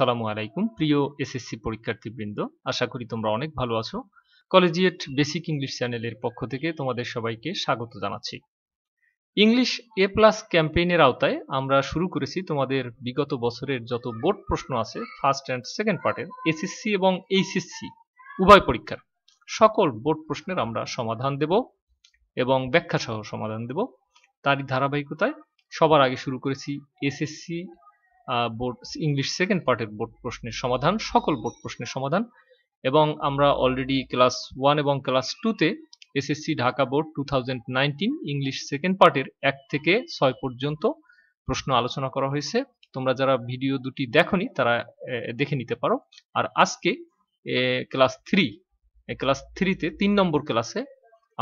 আসসালামু আলাইকুম প্রিয় এসএসসি পরীক্ষার্থীবৃন্দ আশা করি তোমরা অনেক ভালো আছো কলেজিয়েট বেসিক ইংলিশ চ্যানেলের পক্ষ থেকে তোমাদের সবাইকে স্বাগত জানাচ্ছি ইংলিশ এ প্লাস ক্যাম্পেইনের আওতায় আমরা শুরু করেছি তোমাদের বিগত বছরের যত বোর্ড প্রশ্ন আছে ফার্স্ট অ্যান্ড সেকেন্ড পার্টের এসএসসি এবং এইচএসসি উভয় পরীক্ষার সকল বোর্ড প্রশ্নের আমরা সমাধান দেব এবং ব্যাখ্যা সহ সমাধান দেব তারই ধারাবাহিকতায় সবার আগে শুরু করেছি এসএসসি বোর্ড ইংলিশ সেকেন্ড পার্টের বোর্ড প্রশ্নের সমাধান সকল বোর্ড প্রশ্নের সমাধান এবং আমরা অলরেডি ক্লাস ওয়ান এবং ক্লাস টুতে SSC Dhaka board two English second পার্টের এক থেকে ছয় পর্যন্ত প্রশ্ন আলোচনা করা হয়েছে তোমরা যারা ভিডিও দুটি দেখনি তারা দেখে নিতে পারো আর আজকে ক্লাস থ্রি ক্লাস থ্রিতে তিন নম্বর ক্লাসে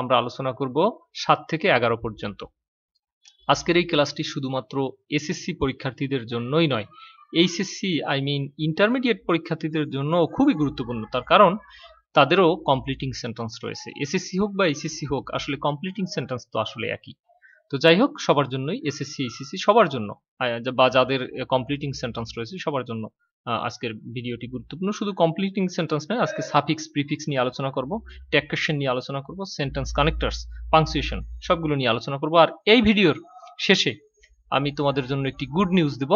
আমরা আলোচনা করব সাত থেকে এগারো পর্যন্ত আজকের এই ক্লাসটি শুধুমাত্র এসএসসি পরীক্ষার্থীদের জন্যই নয় এইচএসসি আই মিন ইন্টারমিডিয়েট পরীক্ষার্থীদের জন্য খুবই গুরুত্বপূর্ণ তার কারণ তাদেরও কমপ্লিটিং সেন্টেন্স রয়েছে এসএসসি হোক বা এইচএসসি হোক আসলে কমপ্লিটিং সেন্টেন্স তো আসলে একই তো যাই হোক সবার জন্যই এসএসসি এইচএসসি সবার জন্য বা যাদের কমপ্লিটিং সেন্টেন্স রয়েছে সবার জন্য আজকের ভিডিওটি গুরুত্বপূর্ণ শুধু কমপ্লিটিং সেন্টেন্স নয় আজকে সাফিক্স প্রিফিক্স নিয়ে আলোচনা করব ট্যাগ নিয়ে আলোচনা করব সেন্টেন্স কানেক্টার্স পাংসুয়েশন সবগুলো নিয়ে আলোচনা করব আর এই ভিডিওর শেষে আমি তোমাদের জন্য একটি গুড নিউজ দেব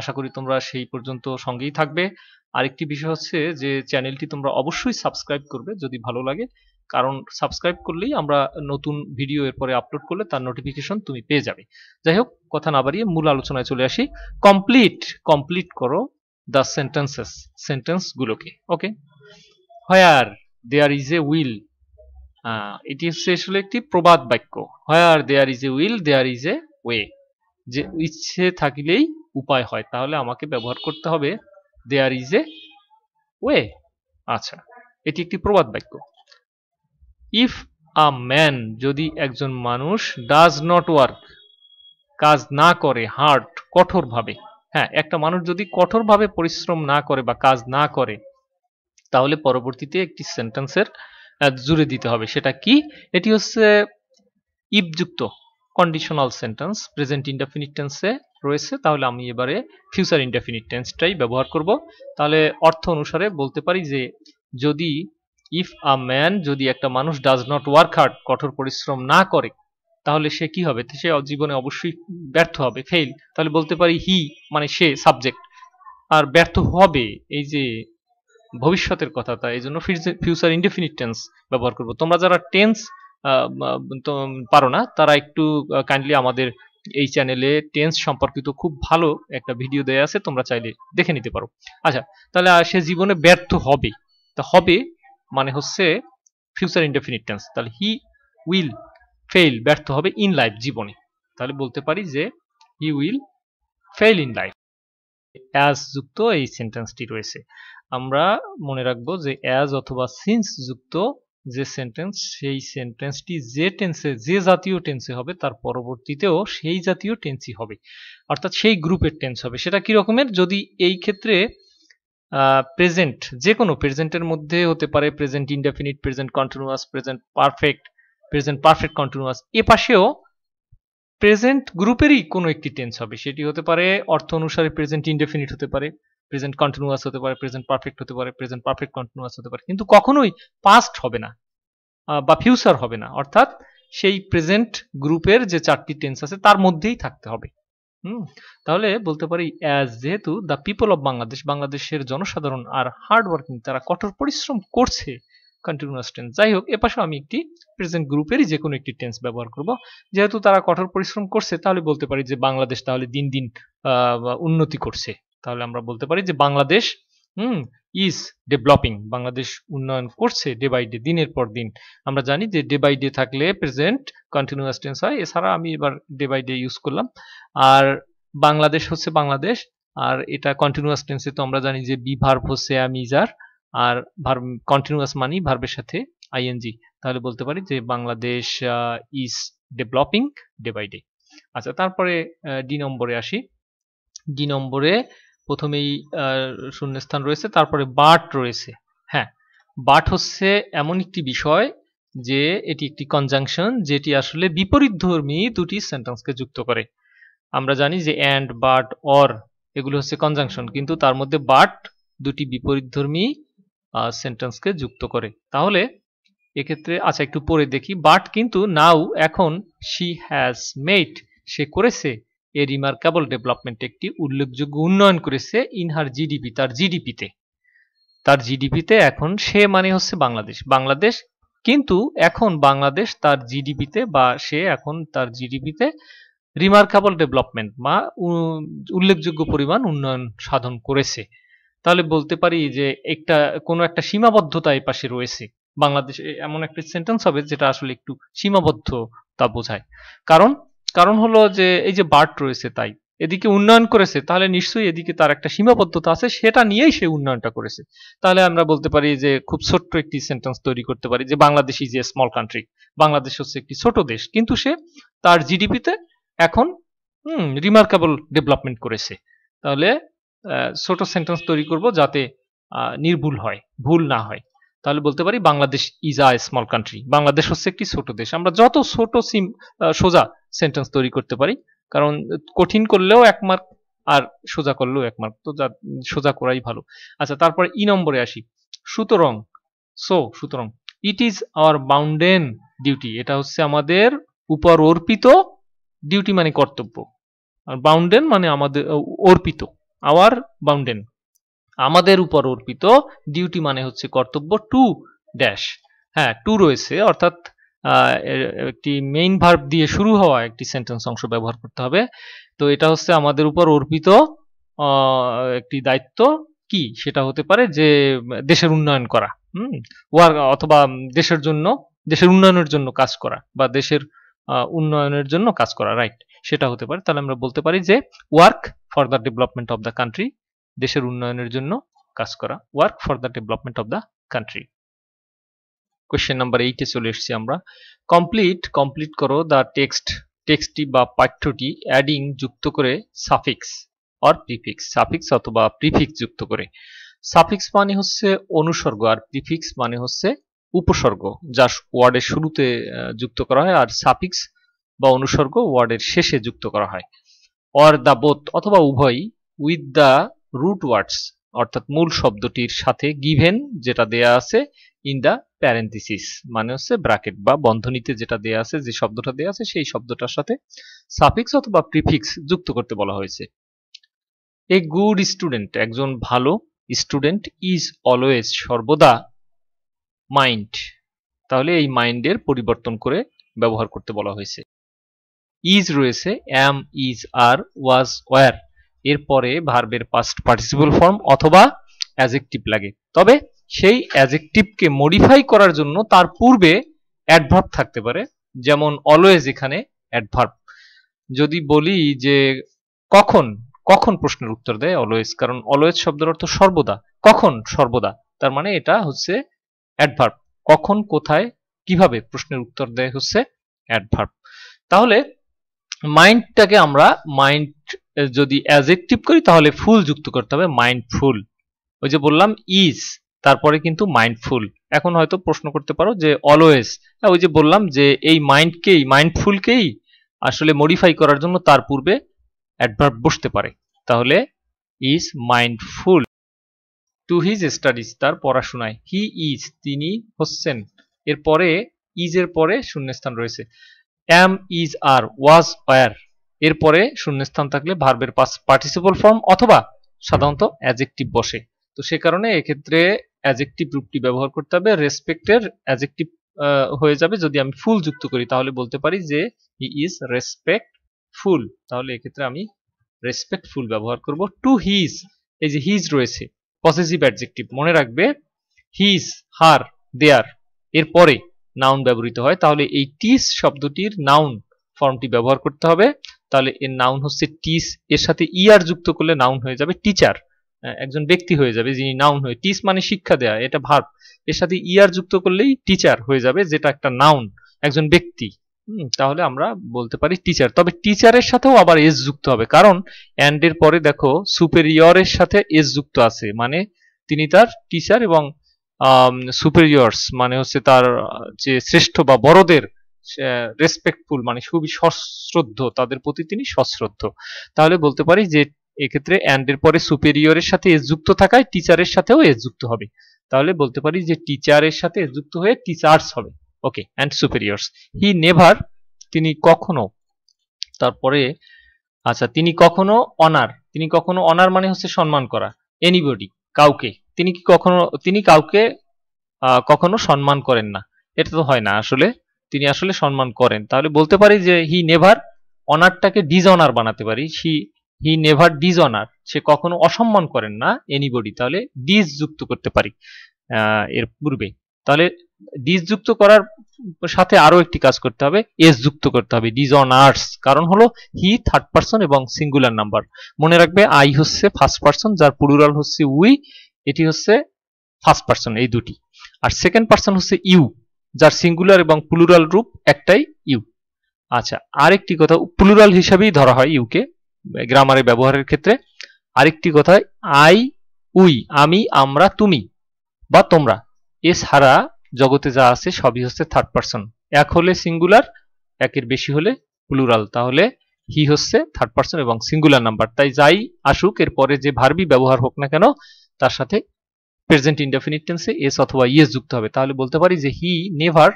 আশা করি তোমরা সেই পর্যন্ত সঙ্গেই থাকবে আরেকটি বিষয় হচ্ছে যে চ্যানেলটি তোমরা অবশ্যই সাবস্ক্রাইব করবে যদি ভালো লাগে কারণ সাবস্ক্রাইব করলেই আমরা নতুন ভিডিও এরপরে আপলোড করলে তার নোটিফিকেশন তুমি পেয়ে যাবে যাই হোক কথা না বাড়িয়ে মূল আলোচনায় চলে আসি কমপ্লিট কমপ্লিট করো দ্য সেন্টেন্সেস সেন্টেন্সগুলোকে okay where there is a will এটি হচ্ছে আসলে একটি প্রবাদ বাক্য where there is a will there is a way যে ইচ্ছে থাকিলেই উপায় হয় তাহলে আমাকে ব্যবহার করতে হবে দেয়ার ইজ এ ওয়ে আচ্ছা এটি একটি প্রবাদ বাক্য ইফ আ ম্যান যদি একজন মানুষ ডাজ নট ওয়ার্ক কাজ না করে হার্ড কঠোরভাবে হ্যাঁ একটা মানুষ যদি কঠোরভাবে পরিশ্রম না করে বা কাজ না করে তাহলে পরবর্তীতে একটি সেন্টেন্সের জুড়ে দিতে হবে সেটা কি এটি হচ্ছে ইফযুক্ত কন্ডিশনাল সেন্টেন্স প্রেজেন্ট ইনডেফিনিট টেন্সে রয়েছে তাহলে আমি এবারে ফিউচার ইনডেফিনিট টেন্সটাই ব্যবহার করব তাহলে অর্থ অনুসারে বলতে পারি যে যদি ইফ আ ম্যান যদি একটা মানুষ ডাজ নট ওয়ার্ক হার্ড কঠোর পরিশ্রম না করে তাহলে সে কি হবে সে জীবনে অবশ্যই ব্যর্থ হবে ফেল তাহলে বলতে পারি হি মানে সে সাবজেক্ট আর ব্যর্থ হবে এই যে ভবিষ্যতের কথা তা এই জন্য ফিউচার ইনডেফিনিট টেন্স ব্যবহার করব তোমরা যারা টেন্স পারো না তারা একটু কাইন্ডলি আমাদের এই চ্যানেলে টেন্স সম্পর্কিত খুব ভালো একটা ভিডিও দেয়া আছে তোমরা চাইলে দেখে নিতে পারো আচ্ছা তাহলে সে জীবনে ব্যর্থ হবে তা হবে মানে হচ্ছে ফিউচার ইনডেফিনিট টেন্স তাহলে হি উইল ফেল ব্যর্থ হবে ইন লাইফ জীবনে তাহলে বলতে পারি যে he will fail in life as যুক্ত এই সেন্টেন্সটি রয়েছে আমরা মনে রাখবো যে অ্যাজ অথবা সিন্স যুক্ত যে সেন্টেন্স সেই সেন্টেন্সটি যে টেন্সে যে জাতীয় টেন্সে হবে তার পরবর্তীতেও সেই জাতীয় টেন্সই হবে অর্থাৎ সেই গ্রুপের টেন্স হবে সেটা কি রকমের যদি এই ক্ষেত্রে প্রেজেন্ট যে কোনো প্রেজেন্টের মধ্যে হতে পারে present indefinite present continuous present perfect present perfect continuous এ পাশেও প্রেজেন্ট গ্রুপেরই কোনো একটি টেন্স হবে সেটি হতে পারে অর্থ অনুসারে প্রেজেন্ট ইনডেফিনিট হতে পারে প্রেজেন্ট কন্টিনিউয়াস হতে পারে প্রেজেন্ট পারফেক্ট হতে পারে প্রেজেন্ট পারফেক্ট কন্টিনিউয়াস হতে পারে কিন্তু কখনোই পাস্ট হবে না বা ফিউচার হবে না অর্থাৎ সেই প্রেজেন্ট গ্রুপের যে চারটি টেন্স আছে তার মধ্যেই থাকতে হবে হুম তাহলে বলতে পারি অ্যাজ যেহেতু দ্য পিপল অফ বাংলাদেশ বাংলাদেশের জনসাধারণ আর হার্ড ওয়ার্কিং তারা কঠোর পরিশ্রম করছে কন্টিনিউয়াস টেন্স যাই হোক এপাশেও আমি একটি প্রেজেন্ট গ্রুপেরই যে কোনো একটি টেন্স ব্যবহার করব যেহেতু তারা কঠোর পরিশ্রম করছে তাহলে বলতে পারি যে বাংলাদেশ তাহলে দিন দিন উন্নতি করছে তাহলে আমরা বলতে পারি যে Bangladesh hmm is developing Bangladesh উন্নয়ন করছে ডে বাই ডে দিনের পর দিন আমরা জানি যে ডে বাই ডে থাকলে প্রেজেন্ট কন্টিনিউয়াস টেন্স হয় এছাড়া আমি এবার ডে বাই ডে ইউজ করলাম আর বাংলাদেশ হচ্ছে বাংলাদেশ আর এটা কন্টিনিউয়াস টেন্সে তো আমরা জানি যে বি ভার্ভ হচ্ছে আমি যার আর ভার্ব কন্টিনিউয়াস মানি ভার্ভের সাথে আইএনজি তাহলে বলতে পারি যে Bangladesh is developing day by day আচ্ছা তারপরে ডি নম্বরে আসি ডি নম্বরে প্রথমেই শূন্যস্থান রয়েছে তারপরে বাট রয়েছে হ্যাঁ বাট হচ্ছে এমন একটি বিষয় যে এটি একটি কনজাংশন যেটি আসলে বিপরীত ধর্মী দুটি সেন্টেন্সকে যুক্ত করে আমরা জানি যে অ্যান্ড বাট অর এগুলো হচ্ছে কনজাংশন কিন্তু তার মধ্যে বাট দুটি বিপরীত ধর্মী সেন্টেন্সকে যুক্ত করে তাহলে এক্ষেত্রে আচ্ছা একটু পরে দেখি বাট কিন্তু নাও এখন শি হ্যাজ মেড সে করেছে এ রিমার্কাবল ডেভেলপমেন্ট একটি উল্লেখযোগ্য উন্নয়ন করেছে ইনহার জিডিপি তার জিডিপিতে তার জিডিপিতে এখন সে মানে হচ্ছে বাংলাদেশ বাংলাদেশ কিন্তু এখন বাংলাদেশ তার জিডিপিতে বা সে এখন তার জিডিপিতে রিমার্কাবল ডেভেলপমেন্ট বা উল্লেখযোগ্য পরিমাণ উন্নয়ন সাধন করেছে তাহলে বলতে পারি যে একটা কোনো একটা সীমাবদ্ধতা এ পাশে রয়েছে বাংলাদেশ এমন একটা সেন্টেন্স হবে যেটা আসলে একটু সীমাবদ্ধতা বোঝায় কারণ কারণ হলো যে এই যে বার্ট রয়েছে তাই এদিকে উন্নয়ন করেছে তাহলে নিশ্চয়ই এদিকে তার একটা সীমাবদ্ধতা আছে সেটা নিয়েই সে উন্নয়নটা করেছে তাহলে আমরা বলতে পারি যে খুব ছোট্ট একটি সেন্টেন্স তৈরি করতে পারি যে Bangladesh is a small country Bangladesh হচ্ছে একটি ছোট দেশ কিন্তু সে তার জিডিপিতে এখন হুম রিমার্কেবল ডেভেলপমেন্ট করেছে তাহলে ছোট সেন্টেন্স তৈরি করব যাতে নির্ভুল হয় ভুল না হয় তাহলে বলতে পারি Bangladesh is a small country Bangladesh হচ্ছে একটি ছোট দেশ আমরা যত ছোট সিম সোজা সেন্টেন্স তৈরি করতে পারি কারণ কঠিন করলেও এক মার্ক আর সোজা করলেও এক মার্ক তো যা সোজা করাই ভালো আচ্ছা তারপরে ই e নম্বরে আসি সুতরং সো সুতরং it is our bounden duty এটা হচ্ছে আমাদের উপর অর্পিত ডিউটি মানে কর্তব্য আর বাউন্ডেন মানে আমাদের অর্পিত আওয়ার বাউন্ডেন আমাদের উপর অর্পিত ডিউটি মানে হচ্ছে কর্তব্য টু ড্যাশ হ্যাঁ টু রয়েছে অর্থাৎ একটি মেইন ভার্ব দিয়ে শুরু হওয়া একটি সেন্টেন্স অংশ ব্যবহার করতে হবে তো এটা হচ্ছে আমাদের উপর অর্পিত একটি দায়িত্ব কি সেটা হতে পারে যে দেশের উন্নয়ন করা হুম অথবা দেশের জন্য দেশের উন্নয়নের জন্য কাজ করা বা দেশের উন্নয়নের জন্য কাজ করা রাইট সেটা হতে পারে তাহলে আমরা বলতে পারি যে work for the development of the country দেশের উন্নয়নের জন্য কাজ করা work for the development of the country question number এইটে চলে এসেছি আমরা কমপ্লিট কমপ্লিট করো দ্য টেক্সট টেক্সটটি বা পাঠ্যটি অ্যাডিং যুক্ত করে সাফিক্স অর প্রিফিক্স সাফিক্স অথবা প্রিফিক্স যুক্ত করে সাফিক্স মানে হচ্ছে অনুসর্গ আর প্রিফিক্স মানে হচ্ছে উপসর্গ যা ওয়ার্ডের শুরুতে যুক্ত করা হয় আর সাফিক্স বা অনুসর্গ ওয়ার্ডের শেষে যুক্ত করা হয় অর দ্য বোথ অথবা উভয় উইথ দ্য রুট ওয়ার্ডস অর্থাৎ মূল শব্দটির সাথে গিভেন যেটা দেয়া আছে ইন দ্য প্যারেন্থিসিস মানে হচ্ছে ব্র্যাকেট বা বন্ধনীতে যেটা দেয়া আছে যে শব্দটা দেয়া আছে সেই শব্দটার সাথে সাফিক্স অথবা প্রিফিক্স যুক্ত করতে বলা হয়েছে এ গুড স্টুডেন্ট একজন ভালো স্টুডেন্ট ইজ অলওয়েজ সর্বদা মাইন্ড তাহলে এই মাইন্ডের পরিবর্তন করে ব্যবহার করতে বলা হয়েছে ইজ রয়েছে am is are was were এরপরে ভার্বের পাস্ট পার্টিসিপল ফর্ম অথবা অ্যাজেকটিভ লাগে তবে সেই অ্যাজেকটিভকে মডিফাই করার জন্য তার পূর্বে অ্যাডভার্ব থাকতে পারে যেমন অলওয়েজ এখানে অ্যাডভার্ব যদি বলি যে কখন কখন প্রশ্নের উত্তর দেয় অলওয়েজ কারণ অলওয়েজ শব্দের অর্থ সর্বদা কখন সর্বদা তার মানে এটা হচ্ছে অ্যাডভার্ব কখন কোথায় কিভাবে প্রশ্নের উত্তর দেয় হচ্ছে অ্যাডভার্ব তাহলে মাইন্ডটাকে আমরা মাইন্ড যদি অ্যাজেকটিভ করি তাহলে ফুল যুক্ত করতে হবে মাইন্ডফুল ওই যে বললাম ইজ তারপরে কিন্তু মাইন্ডফুল এখন হয়তো প্রশ্ন করতে পারো যে অলওয়েজ হ্যাঁ, ওই যে বললাম যে এই মাইন্ডকেই মাইন্ডফুলকেই আসলে মডিফাই করার জন্য তার পূর্বে অ্যাডভার্ব বসতে পারে তাহলে is mindful to his studies তার পড়াশোনায় হি ইজ তিনি হচ্ছেন এরপরে ইজের পরে শূন্যস্থান রয়েছে am is are was were এরপরে শূন্যস্থান থাকলে ভার্বের পার্টিসিপল ফর্ম অথবা সাধারণত অ্যাজেকটিভ বসে তো সে কারণে এক্ষেত্রে অ্যাজেকটিভ রূপটি ব্যবহার করতে হবে রেসপেক্টের অ্যাজেকটিভ হয়ে যাবে যদি আমি ফুল যুক্ত করি তাহলে বলতে পারি যে হি ইজ রেসপেক্ট ফুল তাহলে এক্ষেত্রে আমি রেসপেক্ট ফুল ব্যবহার করব টু হিজ এই যে হিজ রয়েছে পসেসিভ অ্যাডজেক্টিভ মনে রাখবে হিজ হার দেয়ার এর পরে নাউন ব্যবহৃত হয় তাহলে এই টিস শব্দটির নাউন ফর্মটি ব্যবহার করতে হবে তাহলে এর নাউন হচ্ছে টিস এর সাথে ইয়ার e যুক্ত করলে নাউন হয়ে যাবে টিচার হ্যাঁ, একজন ব্যক্তি হয়ে যাবে যিনি নাউন হয়ে টিস মানে শিক্ষা দেয়া এটা ভার্ব এর সাথে ইয়ার e যুক্ত করলেই টিচার হয়ে যাবে যেটা একটা নাউন একজন ব্যক্তি তাহলে আমরা বলতে পারি টিচার তবে টিচারের সাথেও আবার এস যুক্ত হবে কারণ অ্যান্ড এর পরে দেখো সুপেরিয়রের সাথে এস যুক্ত আছে মানে তিনি তার টিচার এবং সুপেরিয়র্স মানে হচ্ছে তার যে শ্রেষ্ঠ বা বড়দের রেসপেক্টফুল মানে খুবই সশ্রদ্ধ তাদের প্রতি তিনি সশ্রদ্ধ তাহলে বলতে পারি যে এক্ষেত্রে অ্যান্ড এর পরে সুপেরিয়রের সাথে এ যুক্ত থাকায় টিচারের সাথেও এ যুক্ত হবে তাহলে বলতে পারি যে টিচারের সাথে যুক্ত হয়ে টিচার্স হবে ওকে অ্যান্ড সুপেরিয়র্স হি নেভার তিনি কখনো তারপরে আচ্ছা তিনি কখনো অনার তিনি কখনো অনার মানে হচ্ছে সম্মান করা এনিবডি কাউকে তিনি কি কখনো তিনি কাউকে কখনো সম্মান করেন না এটা তো হয় না আসলে তিনি আসলে সম্মান করেন তাহলে বলতে পারি যে হি নেভার অনারটাকে ডিজঅনার বানাতে পারি হি হি নেভার ডিজঅনার সে কখনো অসম্মান করেন না এনিবডি তাহলে ডিজ যুক্ত করতে পারি এর পূর্বে তাহলে ডিজ যুক্ত করার সাথে আরো একটি কাজ করতে হবে এস যুক্ত করতে হবে ডিজঅনার্স কারণ হলো হি থার্ড পারসন এবং সিঙ্গুলার নাম্বার মনে রাখবে আই হচ্ছে ফার্স্ট পারসন যার প্লুরাল হচ্ছে উই এটি হচ্ছে ফার্স্ট পারসন এই দুটি আর সেকেন্ড পারসন হচ্ছে ইউ যার সিঙ্গুলার এবং প্লুরাল রূপ একটাই ইউ আচ্ছা আরেকটি কথা প্লুরাল হিসাবেই ধরা হয় ইউকে গ্রামারে ব্যবহারের ক্ষেত্রে আরেকটি কথা আই উই আমি আমরা তুমি বা তোমরা এছাড়া জগতে যা আছে সবই হচ্ছে থার্ড পার্সন এক হলে সিঙ্গুলার একের বেশি হলে প্লুরাল তাহলে হি হচ্ছে থার্ড পার্সন এবং সিঙ্গুলার নাম্বার তাই যাই আসুক এরপরে যে ভার্বি ব্যবহার হোক না কেন তার সাথে প্রেজেন্ট ইনডেফিনিট টেন্সে এস অথবা ইয়েস যুক্ত হবে তাহলে বলতে পারি যে হি নেভার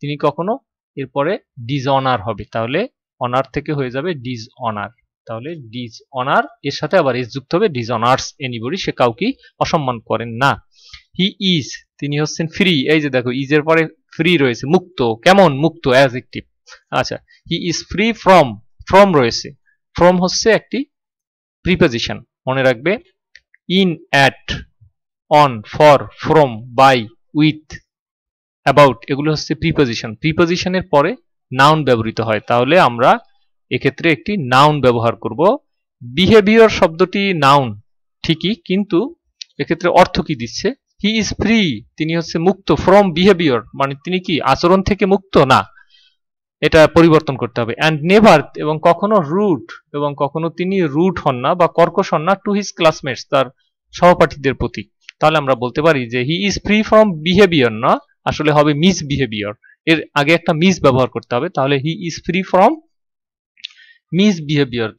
তিনি কখনো এরপরে ডিজঅনার হবে তাহলে অনার থেকে হয়ে যাবে ডিজ অনার তাহলে ডিজ অনার এর সাথে আবার এস যুক্ত হবে ডিজ অনার্স এনিবডি সে কাউকে অসম্মান করেন না হি ইজ তিনি হচ্ছেন ফ্রি এই যে দেখো ইজের পরে ফ্রি রয়েছে মুক্ত কেমন মুক্ত অ্যাজেক্টিভ আচ্ছা he is free from from রয়েছে ফ্রম হচ্ছে একটি প্রিপোজিশন মনে রাখবে in at on for from by with about এগুলো হচ্ছে প্রিপোজিশন প্রিপোজিশনের পরে নাউন ব্যবহৃত হয় তাহলে আমরা এক্ষেত্রে একটি নাউন ব্যবহার করব বিহেভিয়ার শব্দটি নাউন ঠিকই কিন্তু এক্ষেত্রে অর্থ কি দিচ্ছে হি ইজ ফ্রি তিনি হচ্ছে মুক্ত ফ্রম বিহেভিয়ার মানে তিনি কি আচরণ থেকে মুক্ত না এটা পরিবর্তন করতে হবে অ্যান্ড নেভার এবং কখনো রুট এবং কখনো তিনি রুট হন না বা কর্কশ হন না টু হিজ ক্লাসমেটস তার সহপাঠীদের প্রতি তাহলে আমরা বলতে পারি যে he is free from behaviour না আসলে হবে মিস বিহেভিয়ার এর আগে একটা মিস ব্যবহার করতে হবে তাহলে he is free from misbehaviour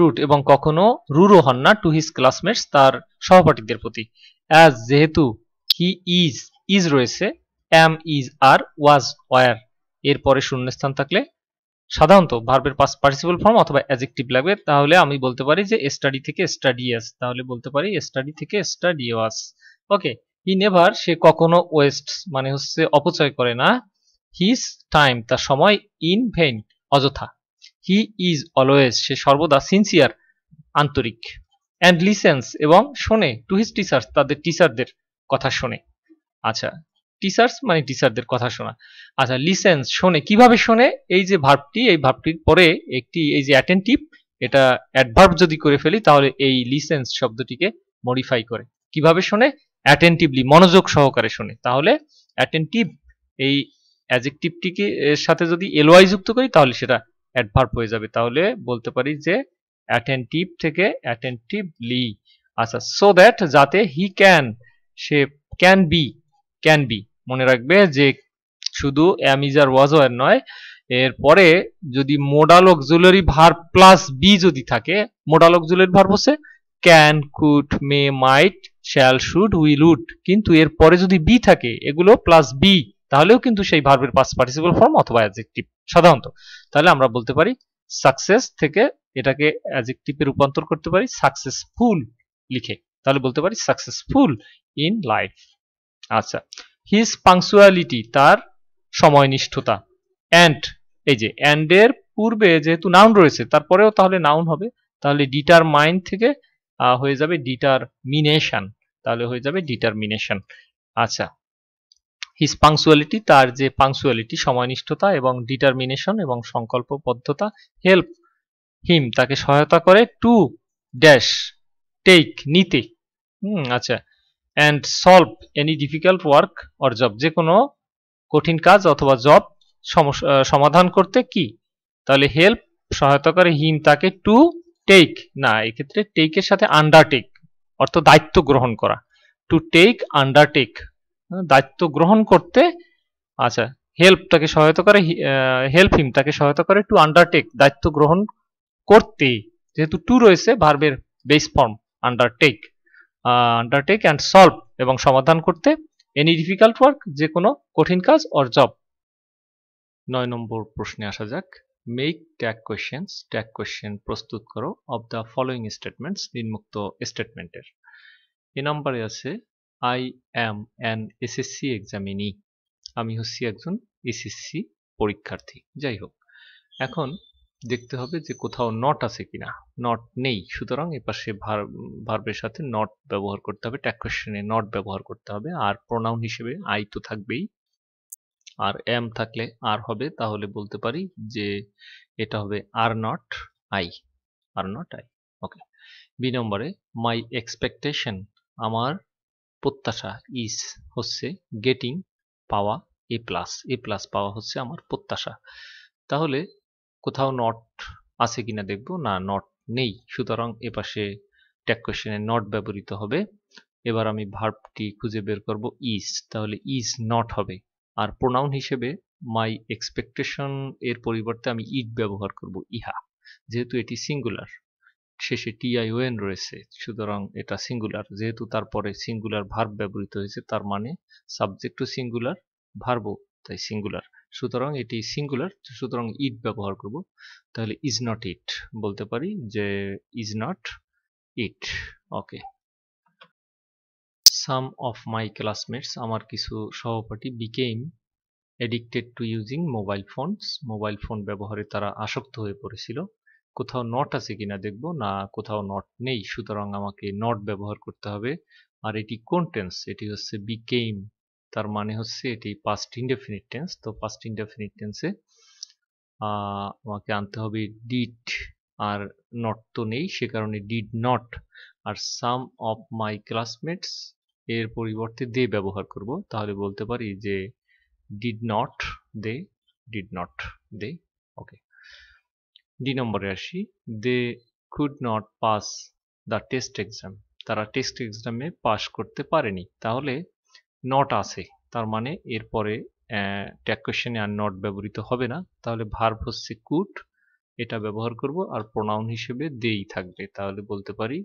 rude এবং কখনো রুরো হন না টু হিজ ক্লাসমেটস তার সহপাঠীদের প্রতি অ্যাজ যেহেতু হি ইজ ইজ রয়েছে am is are was were এরপরে শূন্যস্থান থাকলে সাধারণত ভার্বের পাস পার্সিপল ফর্ম অথবা অ্যাজেক্টিভ লাগবে তাহলে আমি বলতে পারি যে স্টাডি থেকে স্টাডিয়াস তাহলে বলতে পারি স্টাডি থেকে স্টাডিয়াস ওকে হি নেভার সে কখনো ওয়েস্ট মানে হচ্ছে অপচয় করে না হিজ টাইম তার সময় ইন ভেন অযথা হি ইজ অলওয়েজ সে সর্বদা সিনসিয়ার আন্তরিক অ্যান্ড লিসেন্স এবং শোনে টু হিজ টিচার্স তাদের টিচারদের কথা শোনে আচ্ছা টিচার্স মানে টিচারদের কথা শোনা আচ্ছা লিসেন্স শোনে কিভাবে শোনে এই যে ভার্বটি এই ভার্বটির পরে একটি এই যে অ্যাটেন্টিভ এটা অ্যাডভার্ব যদি করে ফেলি তাহলে এই লিসেন্স শব্দটিকে মডিফাই করে কিভাবে শোনে অ্যাটেন্টিভলি মনোযোগ সহকারে শোনে তাহলে অ্যাটেন্টিভ এই অ্যাজেকটিভটিকে এর সাথে যদি এলওয়াই যুক্ত করি তাহলে সেটা অ্যাডভার্ব হয়ে যাবে তাহলে বলতে পারি যে অ্যাটেন্টিভ থেকে অ্যাটেন্টিভলি আচ্ছা সো দ্যাট যাতে he can say can be can be মনে রাখবে যে শুধু অ্যামিজার ওয়াজওয়ার নয় এরপরে যদি modal auxiliary verb plus be যদি থাকে মোডাল অক্সুলারি ভার্ব হচ্ছে can could may might shall should will would কিন্তু এর পরে যদি বি থাকে এগুলো প্লাস বি তাহলেও কিন্তু সেই ভার্বের পাস পার্টিসিপাল ফর্ম অথবা অ্যাজেক্টিভ সাধারণত তাহলে আমরা বলতে পারি সাকসেস থেকে এটাকে অ্যাজেক্টিভে রূপান্তর করতে পারি সাকসেসফুল লিখে তাহলে বলতে পারি সাকসেসফুল ইন লাইফ আচ্ছা হিজ পাংচুয়ালিটি তার সময়নিষ্ঠতা অ্যান্ড এই যে অ্যান্ডের পূর্বে যেহেতু নাউন রয়েছে তারপরেও তাহলে নাউন হবে তাহলে মাইন্ড থেকে হয়ে যাবে ডিটারমিনেশন তাহলে হয়ে যাবে ডিটারমিনেশন আচ্ছা হিজ পাংচুয়ালিটি তার যে পাংচুয়ালিটি সময়নিষ্ঠতা এবং ডিটারমিনেশন এবং সংকল্পবদ্ধতা হেল্প হিম তাকে সহায়তা করে টু ড্যাশ টেক নিতে হুম আচ্ছা and solve any difficult work or job যে কোনো কঠিন কাজ অথবা জব সমাধান করতে কি তাহলে হেল্প সহায়তা করে হিম তাকে টু টেক না এক্ষেত্রে টেকের সাথে আন্ডারটেক অর্থ দায়িত্ব গ্রহণ করা টু টেক আন্ডারটেক দায়িত্ব গ্রহণ করতে আচ্ছা হেল্প তাকে সহায়তা করে হেল্প হিম তাকে সহায়তা করে টু আন্ডারটেক দায়িত্ব গ্রহণ করতে যেহেতু টু রয়েছে ভার্বের base form undertake undertake and solve এবং সমাধান করতে এনি ডিফিকাল্ট ওয়ার্ক যে কোনো কঠিন কাজ অর জব নয় নম্বর প্রশ্নে আসা যাক make tag questions tag question প্রস্তুত করো অব দ্য ফলোয়িং স্টেটমেন্টস নিম্মুক্ত স্টেটমেন্টের এ নম্বরে আছে I am an SSC examinee আমি হচ্ছি একজন এসএসসি পরীক্ষার্থী যাই হোক এখন দেখতে হবে যে কোথাও নট আছে কিনা নট নেই সুতরাং এপাশে ভার্বের সাথে নট ব্যবহার করতে হবে ট্যাক কোয়েশনে নট ব্যবহার করতে হবে আর প্রোনাউন হিসেবে আই তো থাকবেই আর এম থাকলে আর হবে তাহলে বলতে পারি যে এটা হবে are not I are not I okay B নম্বরে মাই এক্সপেকটেশন আমার প্রত্যাশা ইজ হচ্ছে গেটিং পাওয়া এ প্লাস এ প্লাস পাওয়া হচ্ছে আমার প্রত্যাশা তাহলে কোথাও নট আছে কিনা দেখব না নট নেই সুতরাং এপাশে ট্যাক কোয়েশনে নট ব্যবহৃত হবে এবার আমি ভার্বটি খুঁজে বের করব ইজ তাহলে ইজ নট হবে আর প্রোনাউন হিসেবে মাই এক্সপেকটেশন এর পরিবর্তে আমি ইট ব্যবহার করব ইহা যেহেতু এটি সিঙ্গুলার শেষে টিআইওএন রয়েছে সুতরাং এটা সিঙ্গুলার যেহেতু তারপরে সিঙ্গুলার ভার্ব ব্যবহৃত হয়েছে তার মানে সাবজেক্টও সিঙ্গুলার ভার্বও তাই সিঙ্গুলার সুতরাং এটি সিঙ্গুলার সুতরাং ইট ব্যবহার করব তাহলে ইজ নট ইট বলতে পারি যে is not it okay some of my classmates আমার কিছু সহপাঠী became addicted to using mobile phones mobile phone ব্যবহারে তারা আসক্ত হয়ে পড়েছিল কোথাও নট আছে কিনা দেখব না কোথাও নট নেই সুতরাং আমাকে নট ব্যবহার করতে হবে আর এটি কোন টেন্স এটি হচ্ছে বিকেইম তার মানে হচ্ছে এটি পাস্ট ইনডেফিনিট টেন্স তো পাস্ট ইনডেফিনিট টেন্সে আমাকে আনতে হবে ডিড আর নট তো নেই সে কারণে ডিড নট আর সাম অফ মাই ক্লাসমেটস এর পরিবর্তে দে ব্যবহার করব তাহলে বলতে পারি যে did not they did not they okay D নম্বরে আসি they could not pass the test exam তারা টেস্ট এক্সামে পাশ করতে পারেনি তাহলে নট আছে তার মানে এরপরে ট্যাগ কোয়েশনে আর নট ব্যবহৃত হবে না তাহলে ভার্ব হচ্ছে কুট এটা ব্যবহার করব আর প্রোনাউন হিসেবে দেই থাকবে তাহলে বলতে পারি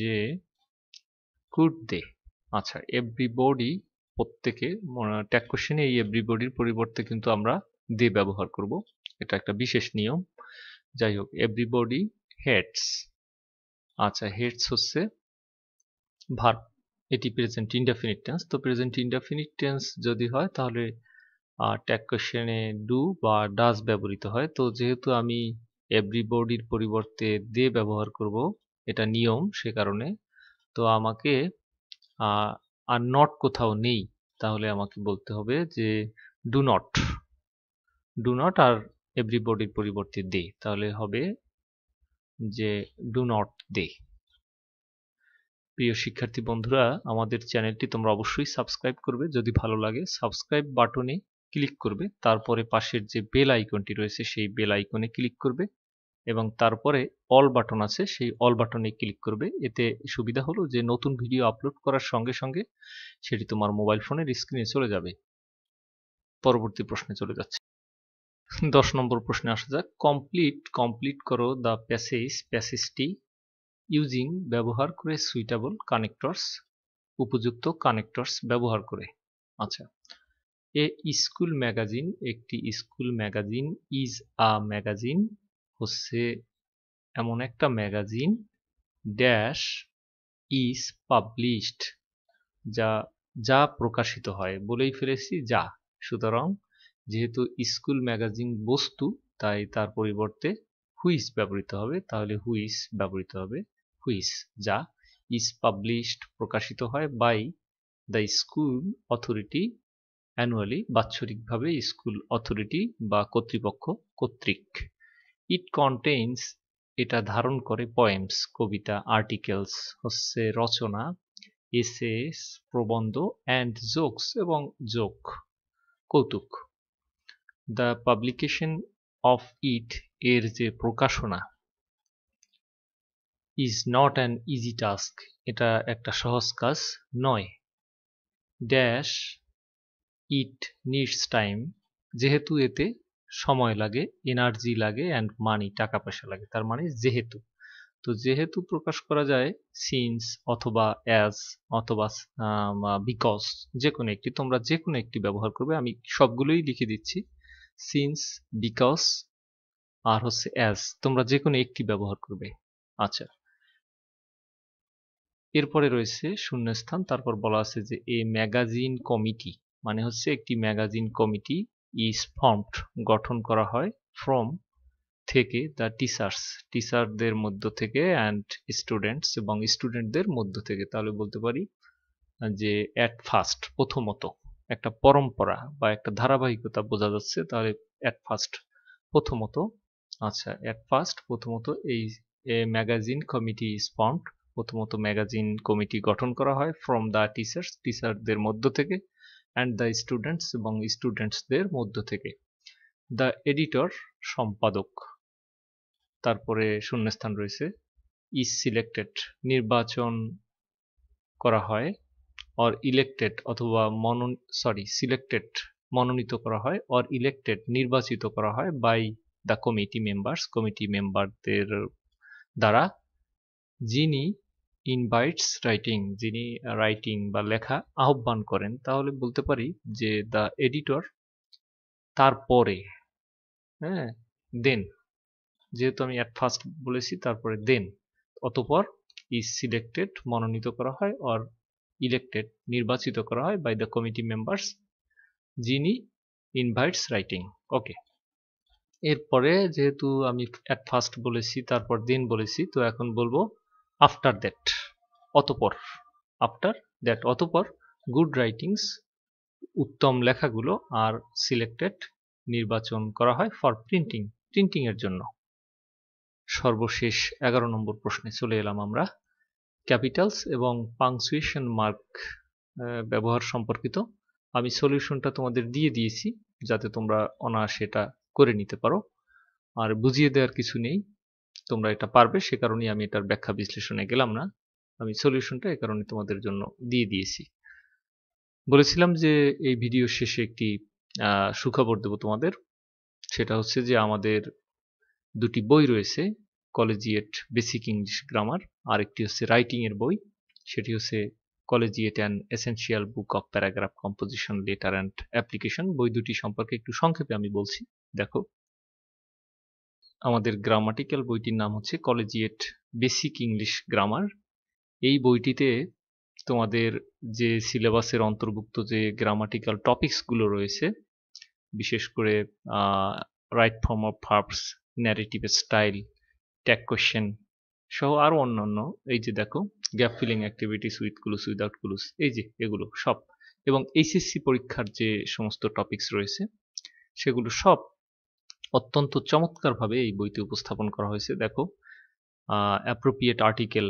যে কুট দে আচ্ছা এভরিবডি প্রত্যেকে ট্যাগ কোশ্চেনে এই এভরিবডির পরিবর্তে কিন্তু আমরা দে ব্যবহার করব এটা একটা বিশেষ নিয়ম যাই হোক এভরিবডি হেডস আচ্ছা হেডস হচ্ছে ভার্ব এটি প্রেজেন্ট ইনডেফিনিট টেন্স তো প্রেজেন্ট ইনডেফিনিট টেন্স যদি হয় তাহলে ট্যাগ কোশ্চেনে ডু বা ডাস ব্যবহৃত হয় তো যেহেতু আমি এভরিবডির পরিবর্তে দে ব্যবহার করব এটা নিয়ম সে কারণে তো আমাকে আর নট কোথাও নেই তাহলে আমাকে বলতে হবে যে ডু নট ডু নট আর এভরিবডির পরিবর্তে দে তাহলে হবে যে ডু নট দে প্রিয় শিক্ষার্থী বন্ধুরা আমাদের চ্যানেলটি তোমরা অবশ্যই সাবস্ক্রাইব করবে যদি ভালো লাগে সাবস্ক্রাইব বাটনে ক্লিক করবে তারপরে পাশের যে বেল আইকনটি রয়েছে সেই বেল আইকনে ক্লিক করবে এবং তারপরে অল বাটন আছে সেই অল বাটনে ক্লিক করবে এতে সুবিধা হলো যে নতুন ভিডিও আপলোড করার সঙ্গে সঙ্গে সেটি তোমার মোবাইল ফোনের স্ক্রিনে চলে যাবে পরবর্তী প্রশ্নে চলে যাচ্ছে দশ নম্বর প্রশ্নে আসা যাক কমপ্লিট কমপ্লিট করো দ্য প্যাসেজ প্যাসেজটি ইউজিং ব্যবহার করে সুইটেবল কানেক্টরস উপযুক্ত কানেক্টরস ব্যবহার করে আচ্ছা এ স্কুল ম্যাগাজিন একটি school magazine is a magazine হচ্ছে এমন একটা ম্যাগাজিন ড্যাশ ইজ পাবলিশড যা যা প্রকাশিত হয় বলেই ফেলেছি যা সুতরাং যেহেতু স্কুল ম্যাগাজিন বস্তু তাই তার পরিবর্তে হুইস ব্যবহৃত হবে তাহলে হুইস ব্যবহৃত হবে হুইচ যা ইজ পাবলিশড প্রকাশিত হয় by the school authority annually বাৎসরিকভাবে স্কুল অথরিটি বা কর্তৃপক্ষ কর্তৃক ইট কন্টেন্স এটা ধারণ করে পয়েমস কবিতা আর্টিকেলস হচ্ছে রচনা এসেস প্রবন্ধ অ্যান্ড জোকস এবং জোক কৌতুক দ্য পাবলিকেশন অফ ইট এর যে প্রকাশনা is not an easy task এটা একটা সহজ কাজ নয় ড্যাশ ইট নিডস টাইম যেহেতু এতে সময় লাগে এনার্জি লাগে অ্যান্ড মানি টাকা পয়সা লাগে তার মানে যেহেতু তো যেহেতু প্রকাশ করা যায় সিন্স অথবা অ্যাজ অথবা বিকজ যে কোনো একটি তোমরা যে কোনো একটি ব্যবহার করবে আমি সবগুলোই লিখে দিচ্ছি সিন্স বিকজ আর হচ্ছে অ্যাজ তোমরা যে কোনো একটি ব্যবহার করবে আচ্ছা এরপরে রয়েছে শূন্যস্থান তারপর বলা আছে যে এ ম্যাগাজিন কমিটি মানে হচ্ছে একটি ম্যাগাজিন কমিটি ইজ ফর্মড গঠন করা হয় ফ্রম থেকে দ্য টিচার্স টিচারদের মধ্য থেকে অ্যান্ড স্টুডেন্টস এবং স্টুডেন্টদের মধ্য থেকে তাহলে বলতে পারি যে অ্যাট ফার্স্ট প্রথমত একটা পরম্পরা বা একটা ধারাবাহিকতা বোঝা যাচ্ছে তাহলে অ্যাট ফার্স্ট প্রথমত আচ্ছা অ্যাট ফার্স্ট প্রথমত এই ম্যাগাজিন কমিটি ইজ ফর্মড প্রথমত ম্যাগাজিন কমিটি গঠন করা হয় ফ্রম দ্য টিচার্স টিচারদের মধ্য থেকে অ্যান্ড দ্য স্টুডেন্টস এবং স্টুডেন্টসদের মধ্য থেকে দ্য এডিটর সম্পাদক তারপরে শূন্যস্থান রয়েছে ইজ সিলেক্টেড নির্বাচন করা হয় অর ইলেক্টেড অথবা মনোন সরি সিলেক্টেড মনোনীত করা হয় অর ইলেক্টেড নির্বাচিত করা হয় by the committee members committee মেম্বারদের দ্বারা যিনি ইনভাইটস রাইটিং যিনি রাইটিং বা লেখা আহ্বান করেন তাহলে বলতে পারি যে দ্য এডিটর তারপরে হ্যাঁ দেন যেহেতু আমি অ্যাট ফার্স্ট বলেছি তারপরে দেন অতপর ইজ সিলেক্টেড মনোনীত করা হয় অর ইলেক্টেড নির্বাচিত করা হয় বাই দ্য কমিটি মেম্বার্স যিনি ইনভাইটস রাইটিং ওকে এরপরে যেহেতু আমি অ্যাট ফার্স্ট বলেছি তারপর দিন বলেছি তো এখন বলবো আফটার দ্যাট অতপর আফটার দ্যাট অতপর গুড রাইটিংস উত্তম লেখাগুলো আর সিলেক্টেড নির্বাচন করা হয় ফর প্রিন্টিং প্রিন্টিংয়ের জন্য সর্বশেষ এগারো নম্বর প্রশ্নে চলে এলাম আমরা ক্যাপিটালস এবং পাংসুয়েশন মার্ক ব্যবহার সম্পর্কিত আমি সলিউশনটা তোমাদের দিয়ে দিয়েছি যাতে তোমরা অনায়াসে এটা করে নিতে পারো আর বুঝিয়ে দেওয়ার কিছু নেই তোমরা এটা পারবে সে কারণেই আমি এটার ব্যাখ্যা বিশ্লেষণে গেলাম না আমি সলিউশনটা এ কারণে তোমাদের জন্য দিয়ে দিয়েছি বলেছিলাম যে এই ভিডিও শেষে একটি সুখবর দেব তোমাদের সেটা হচ্ছে যে আমাদের দুটি বই রয়েছে কলেজিয়েট বেসিক ইংলিশ গ্রামার আর একটি হচ্ছে রাইটিংয়ের বই সেটি হচ্ছে collegiate and essential book of paragraph composition letter and application বই দুটি সম্পর্কে একটু সংক্ষেপে আমি বলছি দেখো আমাদের গ্রামাটিক্যাল বইটির নাম হচ্ছে কলেজিয়েট বেসিক ইংলিশ গ্রামার এই বইটিতে তোমাদের যে সিলেবাসের অন্তর্ভুক্ত যে গ্রামাটিক্যাল টপিকসগুলো রয়েছে বিশেষ করে right form of verbs narrative style tag question সহ আরও অন্যান্য এই যে দেখো gap filling activities with clues without clues এই যে এগুলো সব এবং এইচএসসি পরীক্ষার যে সমস্ত টপিকস রয়েছে সেগুলো সব অত্যন্ত চমৎকারভাবে এই বইতে উপস্থাপন করা হয়েছে দেখো অ্যাপ্রোপ্রিয়েট আর্টিকেল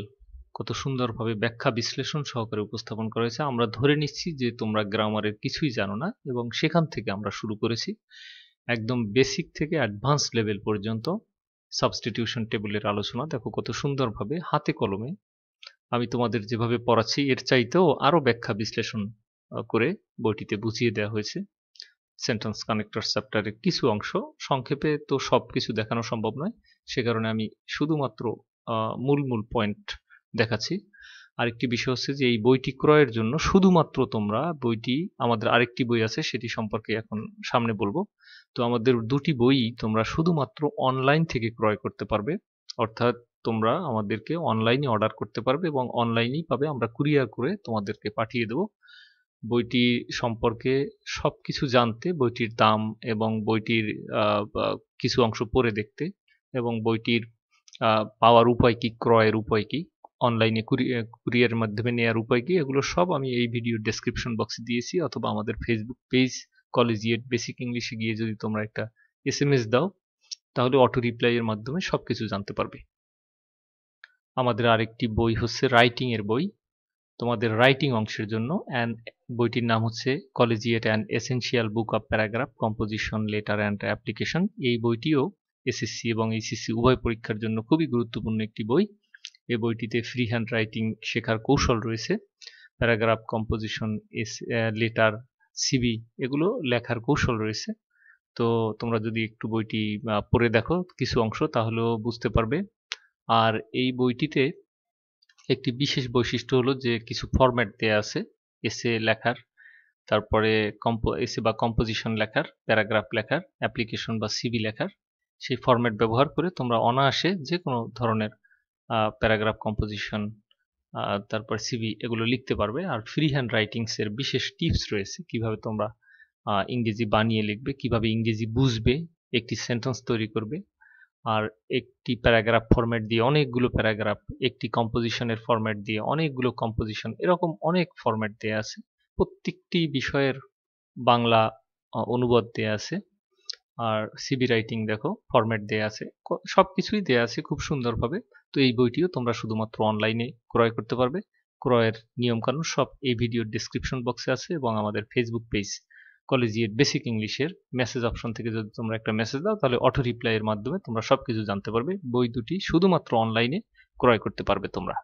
কত সুন্দরভাবে ব্যাখ্যা বিশ্লেষণ সহকারে উপস্থাপন করা হয়েছে আমরা ধরে নিচ্ছি যে তোমরা গ্রামারের কিছুই জানো না এবং সেখান থেকে আমরা শুরু করেছি একদম বেসিক থেকে অ্যাডভান্স লেভেল পর্যন্ত সাবস্টিটিউশন টেবিলের আলোচনা দেখো কত সুন্দরভাবে হাতে কলমে আমি তোমাদের যেভাবে পড়াচ্ছি এর চাইতেও আরও ব্যাখ্যা বিশ্লেষণ করে বইটিতে বুঝিয়ে দেওয়া হয়েছে সেন্টেন্স কানেক্টর চ্যাপ্টারের কিছু অংশ সংক্ষেপে তো সব কিছু দেখানো সম্ভব নয় সে কারণে আমি শুধুমাত্র মূল মূল পয়েন্ট দেখাচ্ছি আরেকটি বিষয় হচ্ছে যে এই বইটি ক্রয়ের জন্য শুধুমাত্র তোমরা বইটি আমাদের আরেকটি বই আছে সেটি সম্পর্কে এখন সামনে বলবো তো আমাদের দুটি বই তোমরা শুধুমাত্র অনলাইন থেকে ক্রয় করতে পারবে অর্থাৎ তোমরা আমাদেরকে অনলাইনে অর্ডার করতে পারবে এবং অনলাইনেই পাবে আমরা কুরিয়ার করে তোমাদেরকে পাঠিয়ে দেবো বইটি সম্পর্কে সব কিছু জানতে বইটির দাম এবং বইটির কিছু অংশ পড়ে দেখতে এবং বইটির পাওয়ার উপায় কি ক্রয়ের উপায় কি অনলাইনে কুরিয়ারের মাধ্যমে নেওয়ার উপায় কি এগুলো সব আমি এই ভিডিও ডেসক্রিপশন বক্সে দিয়েছি অথবা আমাদের ফেসবুক পেজ কলেজিয়েট বেসিক ইংলিশে গিয়ে যদি তোমরা একটা এস এম এস দাও তাহলে অটো রিপ্লাইয়ের মাধ্যমে সব কিছু জানতে পারবে আমাদের আরেকটি বই হচ্ছে রাইটিংয়ের বই তোমাদের রাইটিং অংশের জন্য অ্যান্ড বইটির নাম হচ্ছে collegiate and essential book of paragraph composition letter and application এই বইটিও এসএসসি এবং এইচএসসি উভয় পরীক্ষার জন্য খুবই গুরুত্বপূর্ণ একটি বই এই বইটিতে ফ্রি হ্যান্ড রাইটিং শেখার কৌশল রয়েছে paragraph composition essay letter CV এগুলো লেখার কৌশল রয়েছে তো তোমরা যদি একটু বইটি পড়ে দেখো কিছু অংশ তাহলেও বুঝতে পারবে আর এই বইটিতে একটি বিশেষ বৈশিষ্ট্য হলো যে কিছু ফরম্যাট দেয়া আছে এসে লেখার তারপরে কম্পো এসে বা কম্পোজিশন লেখার প্যারাগ্রাফ লেখার অ্যাপ্লিকেশন বা সিবি লেখার সেই ফর্ম্যাট ব্যবহার করে তোমরা অনায়াসে যে কোনো ধরনের প্যারাগ্রাফ কম্পোজিশন তারপর সিবি এগুলো লিখতে পারবে আর ফ্রি হ্যান্ড রাইটিংসের বিশেষ টিপস রয়েছে কিভাবে তোমরা ইংরেজি বানিয়ে লিখবে কিভাবে ইংরেজি বুঝবে একটি সেন্টেন্স তৈরি করবে আর একটি প্যারাগ্রাফ ফরম্যাট দিয়ে অনেকগুলো প্যারাগ্রাফ একটি কম্পোজিশনের ফরম্যাট দিয়ে অনেকগুলো কম্পোজিশন এরকম অনেক ফরম্যাট দেয়া আছে প্রত্যেকটি বিষয়ের বাংলা অনুবাদ দেয়া আছে আর সিবি রাইটিং দেখো ফরম্যাট দেয়া আছে সব কিছুই দেওয়া আছে খুব সুন্দরভাবে তো এই বইটিও তোমরা শুধুমাত্র অনলাইনে ক্রয় করতে পারবে ক্রয়ের নিয়মকানুন সব এই ভিডিওর ডিসক্রিপশন বক্সে আছে এবং আমাদের ফেসবুক পেজ কলেজিয়েট বেসিক ইংলিশের মেসেজ অপশন থেকে যদি তোমরা একটা মেসেজ দাও তাহলে অটো রিপ্লাইয়ের মাধ্যমে তোমরা সব কিছু জানতে পারবে বই দুটি শুধুমাত্র অনলাইনে ক্রয় করতে পারবে তোমরা